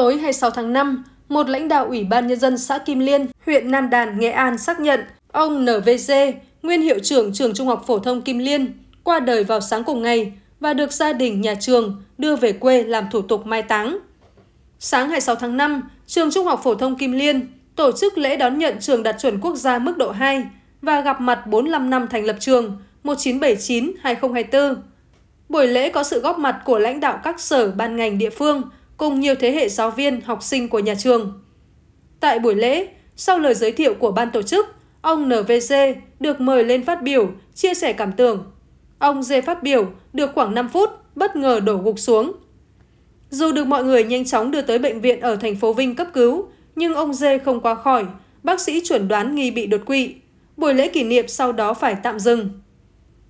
Tối 26 tháng 5, một lãnh đạo Ủy ban Nhân dân xã Kim Liên, huyện Nam Đàn, Nghệ An xác nhận ông NVG, nguyên hiệu trưởng trường Trung học Phổ thông Kim Liên, qua đời vào sáng cùng ngày và được gia đình nhà trường đưa về quê làm thủ tục mai táng. Sáng 26 tháng 5, trường Trung học Phổ thông Kim Liên tổ chức lễ đón nhận trường đạt chuẩn quốc gia mức độ 2 và gặp mặt 45 năm thành lập trường 1979-2024. Buổi lễ có sự góp mặt của lãnh đạo các sở, ban ngành địa phương – cùng nhiều thế hệ giáo viên, học sinh của nhà trường. Tại buổi lễ, sau lời giới thiệu của ban tổ chức, ông NVC được mời lên phát biểu, chia sẻ cảm tưởng. Ông D phát biểu được khoảng 5 phút, bất ngờ đổ gục xuống. Dù được mọi người nhanh chóng đưa tới bệnh viện ở thành phố Vinh cấp cứu, nhưng ông D không qua khỏi, bác sĩ chuẩn đoán nghi bị đột quỵ. Buổi lễ kỷ niệm sau đó phải tạm dừng.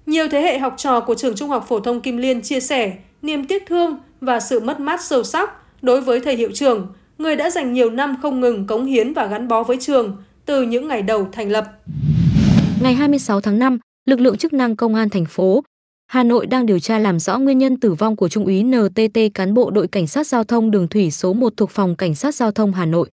Nhiều thế hệ học trò của trường Trung học Phổ thông Kim Liên chia sẻ niềm tiếc thương và sự mất mát sâu sắc Đối với thầy hiệu trưởng người đã dành nhiều năm không ngừng cống hiến và gắn bó với trường từ những ngày đầu thành lập. Ngày 26 tháng 5, lực lượng chức năng công an thành phố Hà Nội đang điều tra làm rõ nguyên nhân tử vong của Trung úy NTT cán bộ đội cảnh sát giao thông đường thủy số 1 thuộc phòng cảnh sát giao thông Hà Nội.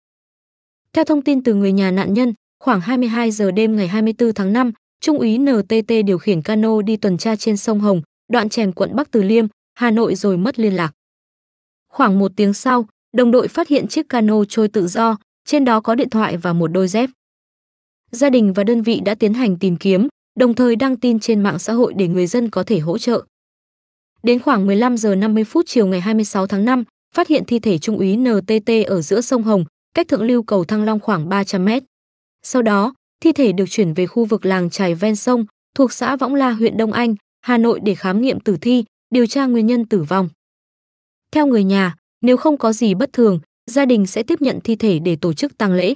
Theo thông tin từ người nhà nạn nhân, khoảng 22 giờ đêm ngày 24 tháng 5, Trung úy NTT điều khiển cano đi tuần tra trên sông Hồng, đoạn chèn quận Bắc Từ Liêm, Hà Nội rồi mất liên lạc. Khoảng một tiếng sau, đồng đội phát hiện chiếc cano trôi tự do, trên đó có điện thoại và một đôi dép. Gia đình và đơn vị đã tiến hành tìm kiếm, đồng thời đăng tin trên mạng xã hội để người dân có thể hỗ trợ. Đến khoảng 15 giờ 50 phút chiều ngày 26 tháng 5, phát hiện thi thể trung úy NTT ở giữa sông Hồng, cách thượng lưu cầu Thăng Long khoảng 300 mét. Sau đó, thi thể được chuyển về khu vực làng trài ven sông, thuộc xã Võng La huyện Đông Anh, Hà Nội để khám nghiệm tử thi, điều tra nguyên nhân tử vong. Theo người nhà, nếu không có gì bất thường, gia đình sẽ tiếp nhận thi thể để tổ chức tang lễ.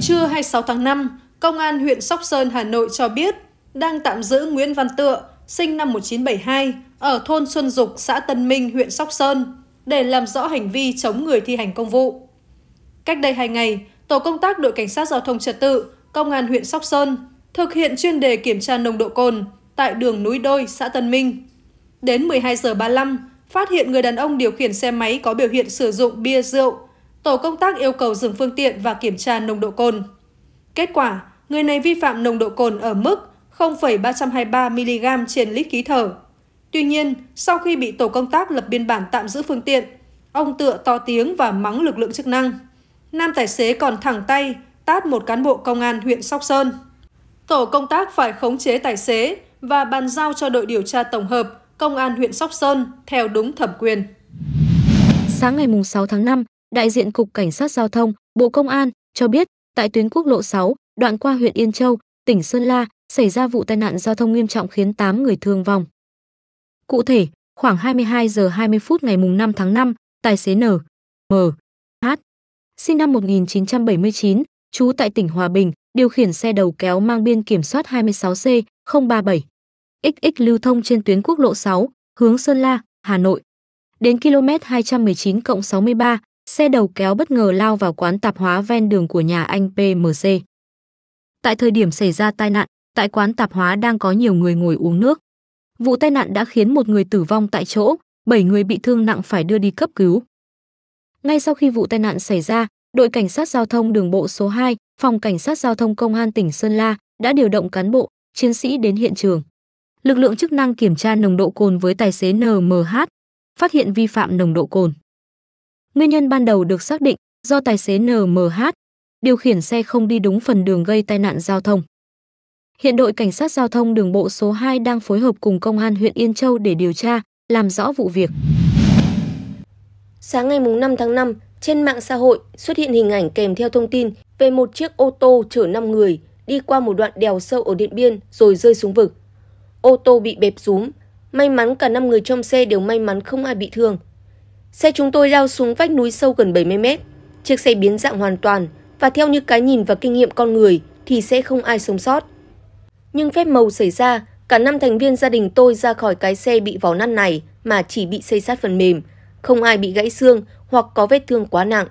Trưa 26 tháng 5, Công an huyện Sóc Sơn, Hà Nội cho biết đang tạm giữ Nguyễn Văn Tựa, sinh năm 1972, ở thôn Xuân Dục, xã Tân Minh, huyện Sóc Sơn, để làm rõ hành vi chống người thi hành công vụ. Cách đây 2 ngày, Tổ công tác đội Cảnh sát Giao thông Trật tự, Công an huyện Sóc Sơn thực hiện chuyên đề kiểm tra nồng độ cồn tại đường Núi Đôi, xã Tân Minh. Đến 12 giờ 35, Phát hiện người đàn ông điều khiển xe máy có biểu hiện sử dụng bia rượu, tổ công tác yêu cầu dừng phương tiện và kiểm tra nồng độ cồn. Kết quả, người này vi phạm nồng độ cồn ở mức 0,323 mg trên lít khí thở. Tuy nhiên, sau khi bị tổ công tác lập biên bản tạm giữ phương tiện, ông tựa to tiếng và mắng lực lượng chức năng. Nam tài xế còn thẳng tay tát một cán bộ công an huyện Sóc Sơn. Tổ công tác phải khống chế tài xế và bàn giao cho đội điều tra tổng hợp Công an huyện Sóc Sơn theo đúng thẩm quyền. Sáng ngày 6 tháng 5, đại diện Cục Cảnh sát Giao thông, Bộ Công an cho biết tại tuyến quốc lộ 6, đoạn qua huyện Yên Châu, tỉnh Sơn La, xảy ra vụ tai nạn giao thông nghiêm trọng khiến 8 người thương vong. Cụ thể, khoảng 22 giờ 20 phút ngày 5 tháng 5, tài xế N, M, H, sinh năm 1979, trú tại tỉnh Hòa Bình, điều khiển xe đầu kéo mang biên kiểm soát 26C037 XX lưu thông trên tuyến quốc lộ 6, hướng Sơn La, Hà Nội. Đến km 219 63, xe đầu kéo bất ngờ lao vào quán tạp hóa ven đường của nhà anh PMC. Tại thời điểm xảy ra tai nạn, tại quán tạp hóa đang có nhiều người ngồi uống nước. Vụ tai nạn đã khiến một người tử vong tại chỗ, 7 người bị thương nặng phải đưa đi cấp cứu. Ngay sau khi vụ tai nạn xảy ra, đội cảnh sát giao thông đường bộ số 2, phòng cảnh sát giao thông công an tỉnh Sơn La đã điều động cán bộ, chiến sĩ đến hiện trường lực lượng chức năng kiểm tra nồng độ cồn với tài xế NMH, phát hiện vi phạm nồng độ cồn. Nguyên nhân ban đầu được xác định do tài xế NMH điều khiển xe không đi đúng phần đường gây tai nạn giao thông. Hiện đội cảnh sát giao thông đường bộ số 2 đang phối hợp cùng công an huyện Yên Châu để điều tra, làm rõ vụ việc. Sáng ngày 5 tháng 5, trên mạng xã hội xuất hiện hình ảnh kèm theo thông tin về một chiếc ô tô chở 5 người đi qua một đoạn đèo sâu ở Điện Biên rồi rơi xuống vực ô tô bị bẹp rúm. May mắn cả 5 người trong xe đều may mắn không ai bị thương. Xe chúng tôi lao xuống vách núi sâu gần 70 mét. Chiếc xe biến dạng hoàn toàn và theo như cái nhìn và kinh nghiệm con người thì sẽ không ai sống sót. Nhưng phép màu xảy ra, cả năm thành viên gia đình tôi ra khỏi cái xe bị vỏ năn này mà chỉ bị xây sát phần mềm, không ai bị gãy xương hoặc có vết thương quá nặng.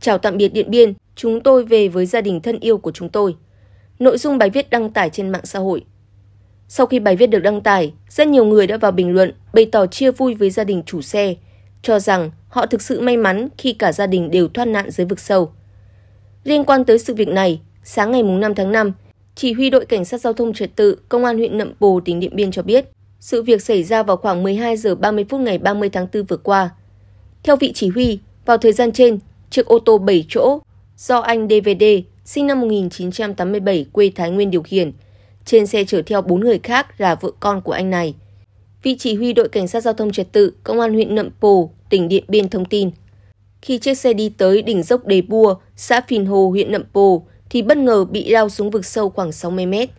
Chào tạm biệt Điện Biên, chúng tôi về với gia đình thân yêu của chúng tôi. Nội dung bài viết đăng tải trên mạng xã hội. Sau khi bài viết được đăng tải, rất nhiều người đã vào bình luận bày tỏ chia vui với gia đình chủ xe, cho rằng họ thực sự may mắn khi cả gia đình đều thoát nạn dưới vực sâu. Liên quan tới sự việc này, sáng ngày 5 tháng 5, chỉ huy đội cảnh sát giao thông trật tự công an huyện Nậm Pồ tỉnh Điện Biên cho biết, sự việc xảy ra vào khoảng 12 giờ 30 phút ngày 30 tháng 4 vừa qua. Theo vị chỉ huy, vào thời gian trên, chiếc ô tô 7 chỗ do anh DVD sinh năm 1987 quê Thái Nguyên điều khiển trên xe chở theo bốn người khác là vợ con của anh này. Vị chỉ huy đội cảnh sát giao thông trật tự, công an huyện Nậm Pồ, tỉnh Điện Biên thông tin. Khi chiếc xe đi tới đỉnh dốc Đề Bua, xã Phìn Hồ, huyện Nậm Pồ, thì bất ngờ bị lao xuống vực sâu khoảng 60 mét.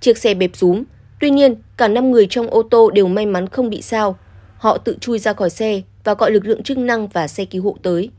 Chiếc xe bẹp rúm, tuy nhiên cả 5 người trong ô tô đều may mắn không bị sao. Họ tự chui ra khỏi xe và gọi lực lượng chức năng và xe cứu hộ tới.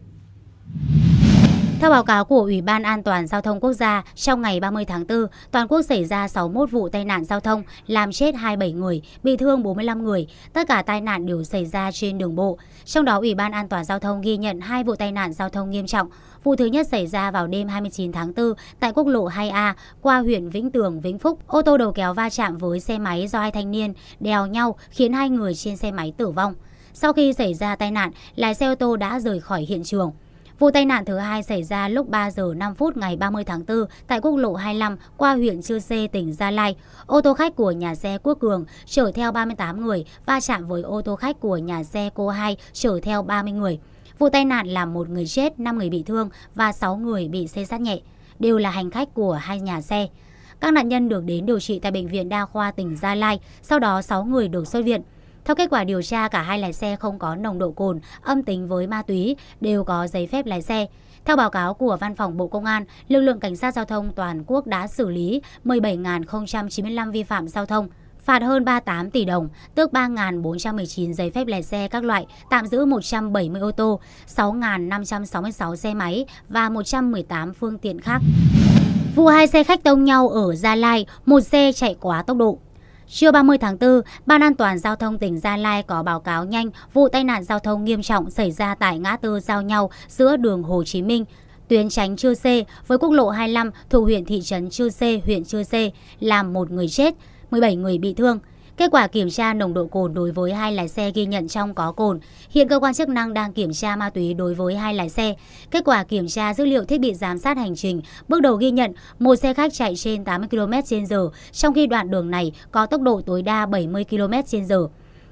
Theo báo cáo của Ủy ban An toàn Giao thông Quốc gia, trong ngày 30 tháng 4, toàn quốc xảy ra 61 vụ tai nạn giao thông, làm chết 27 người, bị thương 45 người. Tất cả tai nạn đều xảy ra trên đường bộ. Trong đó, Ủy ban An toàn Giao thông ghi nhận hai vụ tai nạn giao thông nghiêm trọng. Vụ thứ nhất xảy ra vào đêm 29 tháng 4 tại quốc lộ 2A qua huyện Vĩnh Tường, Vĩnh Phúc. Ô tô đầu kéo va chạm với xe máy do hai thanh niên đèo nhau khiến hai người trên xe máy tử vong. Sau khi xảy ra tai nạn, lái xe ô tô đã rời khỏi hiện trường. Vụ tai nạn thứ hai xảy ra lúc 3 giờ 5 phút ngày 30 tháng 4 tại quốc lộ 25 qua huyện Chư Sê, tỉnh Gia Lai. Ô tô khách của nhà xe Quốc Cường chở theo 38 người va chạm với ô tô khách của nhà xe Cô Hai chở theo 30 người. Vụ tai nạn làm một người chết, 5 người bị thương và 6 người bị xe sát nhẹ, đều là hành khách của hai nhà xe. Các nạn nhân được đến điều trị tại Bệnh viện Đa khoa tỉnh Gia Lai, sau đó 6 người được xuất viện. Theo kết quả điều tra, cả hai lái xe không có nồng độ cồn, âm tính với ma túy, đều có giấy phép lái xe. Theo báo cáo của Văn phòng Bộ Công an, lực lượng cảnh sát giao thông toàn quốc đã xử lý 17.095 vi phạm giao thông, phạt hơn 38 tỷ đồng, tước 3.419 giấy phép lái xe các loại, tạm giữ 170 ô tô, 6.566 xe máy và 118 phương tiện khác. Vụ hai xe khách tông nhau ở Gia Lai, một xe chạy quá tốc độ. Trưa 30 tháng 4, Ban an toàn giao thông tỉnh Gia Lai có báo cáo nhanh vụ tai nạn giao thông nghiêm trọng xảy ra tại ngã tư giao nhau giữa đường Hồ Chí Minh, tuyến tránh Chư Sê với quốc lộ 25 thuộc huyện thị trấn Chư Sê, huyện Chư Sê, làm một người chết, 17 người bị thương. Kết quả kiểm tra nồng độ cồn đối với hai lái xe ghi nhận trong có cồn. Hiện cơ quan chức năng đang kiểm tra ma túy đối với hai lái xe. Kết quả kiểm tra dữ liệu thiết bị giám sát hành trình bước đầu ghi nhận một xe khách chạy trên 80 km/h, trong khi đoạn đường này có tốc độ tối đa 70 km/h.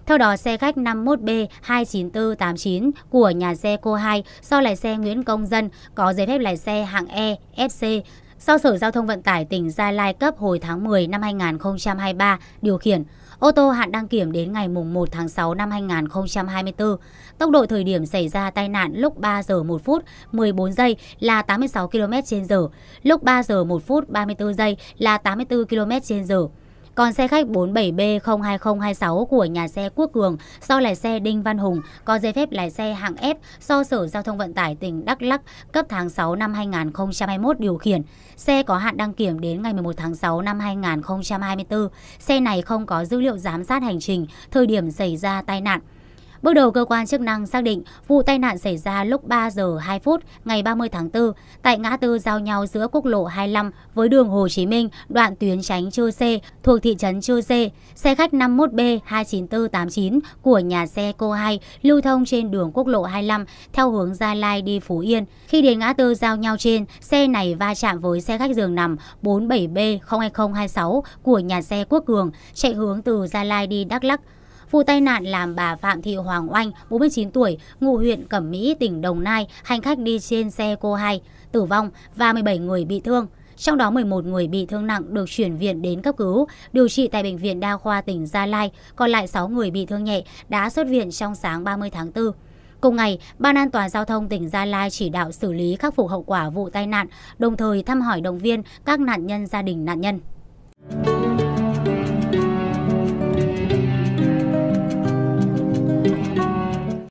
Theo đó, xe khách 51B29489 của nhà xe Cô 2 do lái xe Nguyễn Công Dân có giấy phép lái xe hạng E, FC do Sở Giao thông Vận tải tỉnh Gia Lai cấp hồi tháng 10 năm 2023 điều khiển. Ô tô hạn đăng kiểm đến ngày 1 tháng 6 năm 2024. Tốc độ thời điểm xảy ra tai nạn lúc 3 giờ 1 phút 14 giây là 86 km/h, lúc 3 giờ 1 phút 34 giây là 84 km/h. Còn xe khách 47B02026 của nhà xe Quốc Cường do lái xe Đinh Văn Hùng có giấy phép lái xe hạng F do Sở Giao thông Vận tải tỉnh Đắk Lắk cấp tháng 6 năm 2021 điều khiển. Xe có hạn đăng kiểm đến ngày 11 tháng 6 năm 2024. Xe này không có dữ liệu giám sát hành trình thời điểm xảy ra tai nạn. Bước đầu cơ quan chức năng xác định vụ tai nạn xảy ra lúc 3 giờ 2 phút ngày 30 tháng 4 tại ngã tư giao nhau giữa quốc lộ 25 với đường Hồ Chí Minh, đoạn tuyến tránh Chư Sê thuộc thị trấn Chư Sê. Xe khách 51B29489 của nhà xe Cô 2 lưu thông trên đường quốc lộ 25 theo hướng Gia Lai đi Phú Yên. Khi đến ngã tư giao nhau trên, xe này va chạm với xe khách giường nằm 47B02026 của nhà xe Quốc Cường chạy hướng từ Gia Lai đi Đắk Lắk Vụ tai nạn làm bà Phạm Thị Hoàng Oanh, 49 tuổi, ngụ huyện Cẩm Mỹ, tỉnh Đồng Nai, hành khách đi trên xe cô 2, tử vong và 17 người bị thương trong đó 11 người bị thương nặng được chuyển viện đến cấp cứu, điều trị tại Bệnh viện Đa khoa tỉnh Gia Lai, còn lại 6 người bị thương nhẹ đã xuất viện trong sáng 30 tháng 4. Cùng ngày, Ban an toàn giao thông tỉnh Gia Lai chỉ đạo xử lý khắc phục hậu quả vụ tai nạn, đồng thời thăm hỏi động viên các nạn nhân gia đình nạn nhân.